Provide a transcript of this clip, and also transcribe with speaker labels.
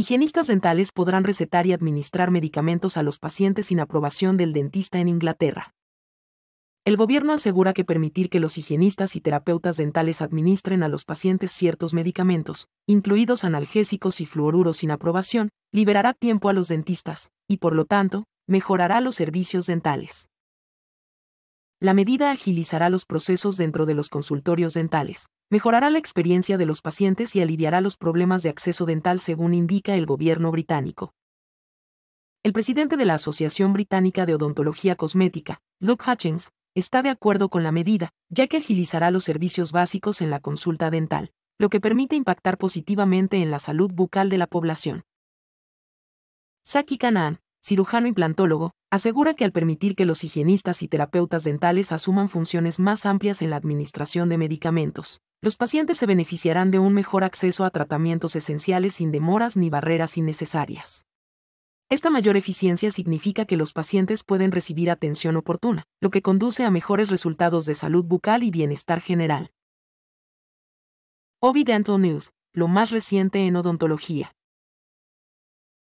Speaker 1: Higienistas dentales podrán recetar y administrar medicamentos a los pacientes sin aprobación del dentista en Inglaterra. El gobierno asegura que permitir que los higienistas y terapeutas dentales administren a los pacientes ciertos medicamentos, incluidos analgésicos y fluoruros sin aprobación, liberará tiempo a los dentistas, y por lo tanto, mejorará los servicios dentales. La medida agilizará los procesos dentro de los consultorios dentales, mejorará la experiencia de los pacientes y aliviará los problemas de acceso dental según indica el gobierno británico. El presidente de la Asociación Británica de Odontología Cosmética, Luke Hutchings, está de acuerdo con la medida, ya que agilizará los servicios básicos en la consulta dental, lo que permite impactar positivamente en la salud bucal de la población. Saki Kanaan, cirujano implantólogo, asegura que al permitir que los higienistas y terapeutas dentales asuman funciones más amplias en la administración de medicamentos, los pacientes se beneficiarán de un mejor acceso a tratamientos esenciales sin demoras ni barreras innecesarias. Esta mayor eficiencia significa que los pacientes pueden recibir atención oportuna, lo que conduce a mejores resultados de salud bucal y bienestar general. Ovidental News, lo más reciente en odontología.